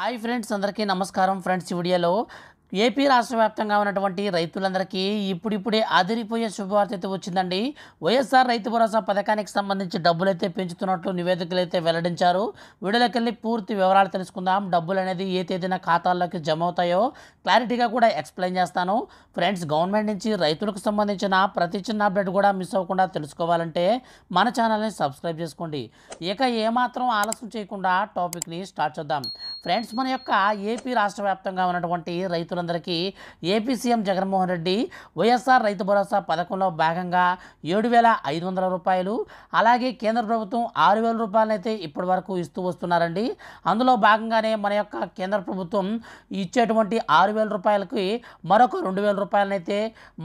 hi friends అందరికీ నమస్కారం friends వీడియోలో ఏపీ రాష్ట్ర వ్యాప్తంగా ఉన్నటువంటి రైతులందరికీ ఇప్పుడిప్పుడే అదిరిపోయే శుభవార్త అయితే వచ్చిందండి వైఎస్ఆర్ రైతు భరోసా పథకానికి సంబంధించి డబ్బులు అయితే పెంచుతున్నట్లు నివేదికలు అయితే వెల్లడించారు వీడియోలోకి పూర్తి వివరాలు తెలుసుకుందాం డబ్బులు అనేది ఏ తేదీన ఖాతాల్లోకి జమ అవుతాయో క్లారిటీగా కూడా ఎక్స్ప్లెయిన్ చేస్తాను ఫ్రెండ్స్ గవర్నమెంట్ నుంచి రైతులకు సంబంధించిన ప్రతి చిన్న అప్డేట్ కూడా మిస్ అవ్వకుండా తెలుసుకోవాలంటే మన ఛానల్ని సబ్స్క్రైబ్ చేసుకోండి ఇక ఏమాత్రం ఆలస్యం చేయకుండా టాపిక్ని స్టార్ట్ చేద్దాం ఫ్రెండ్స్ మన యొక్క ఏపీ రాష్ట్ర వ్యాప్తంగా ఉన్నటువంటి రైతులందరికీ ఏపీ సీఎం జగన్మోహన్ రెడ్డి వైఎస్ఆర్ రైతు భరోసా పథకంలో భాగంగా ఏడు వేల ఐదు వందల రూపాయలు అలాగే కేంద్ర ప్రభుత్వం ఆరు వేల రూపాయలనైతే ఇప్పటి వరకు ఇస్తూ వస్తున్నారండి అందులో భాగంగానే మన యొక్క కేంద్ర ప్రభుత్వం ఇచ్చేటువంటి ఆరు వేల రూపాయలకి మరొక రెండు వేల రూపాయలనైతే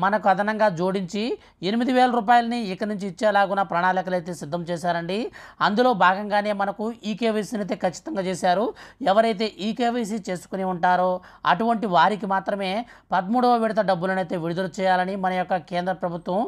మనకు అదనంగా జోడించి ఎనిమిది వేల రూపాయలని ఇక నుంచి ఇచ్చేలాగున ప్రణాళికలు అయితే సిద్ధం చేశారండి అందులో భాగంగానే మనకు కేవైసీని అయితే ఖచ్చితంగా చేశారు ఎవరైతే ఎవరైతే ఈకేవైసీ చేసుకుని ఉంటారో అటువంటి వారికి మాత్రమే పదమూడవ విడత డబ్బులనైతే విడుదల చేయాలని మన యొక్క కేంద్ర ప్రభుత్వం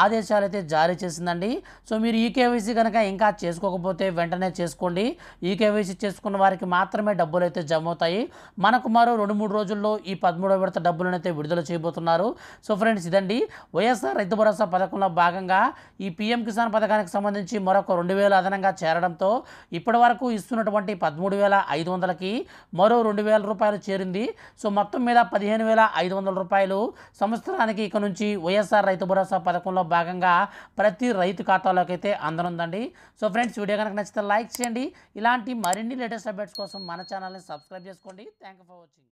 ఆదేశాలు అయితే జారీ చేసిందండి సో మీరు ఈకేవైసీ కనుక ఇంకా చేసుకోకపోతే వెంటనే చేసుకోండి ఈకేవైసీ చేసుకున్న వారికి మాత్రమే డబ్బులు అయితే జమ అవుతాయి మనకు మరో రెండు మూడు రోజుల్లో ఈ పదమూడవ విడత డబ్బులనైతే విడుదల చేయబోతున్నారు సో ఫ్రెండ్స్ ఇదండి వైఎస్ఆర్ రైతు భరోసా పథకంలో భాగంగా ఈ పీఎం కిసాన్ పథకానికి సంబంధించి మరొక రెండు వేలు అదనంగా చేరడంతో ఇప్పటి వరకు ఇస్తున్నటువంటి పదమూడు వేల ఐదు వందల ఖాతాకి మరో రెండు వేల రూపాయలు చేరింది సో మొత్తం మీద పదిహేను వేల ఐదు వందల రూపాయలు సంవత్సరానికి ఇక నుంచి వైఎస్ఆర్ రైతు భరోసా పథకంలో భాగంగా ప్రతి రైతు ఖాతాలోకి అయితే అందనుందండి సో ఫ్రెండ్స్ వీడియో కనుక నచ్చితే లైక్ చేయండి ఇలాంటి మరిన్ని లేటెస్ట్ అప్డేట్స్ కోసం మన ఛానల్ని సబ్స్క్రైబ్ చేసుకోండి థ్యాంక్ ఫర్ వాచింగ్